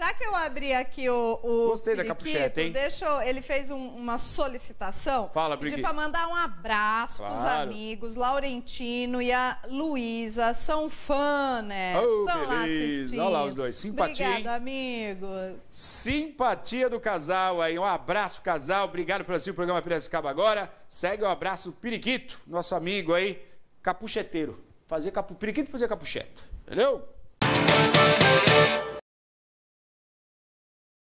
Já que eu abri aqui o, o Gostei da capucheta, hein? ele fez um, uma solicitação. Fala, Brigui. para mandar um abraço claro. os amigos Laurentino e a Luísa. São fã, né? Oh, Estão beleza. lá assistindo. Olha lá os dois. Simpatia, Obrigado, amigos. Simpatia do casal aí. Um abraço, casal. Obrigado por assistir o programa Piracicaba agora. Segue o um abraço Periquito, nosso amigo aí, capucheteiro. Fazer capu... Periquito fazer capucheta. Entendeu?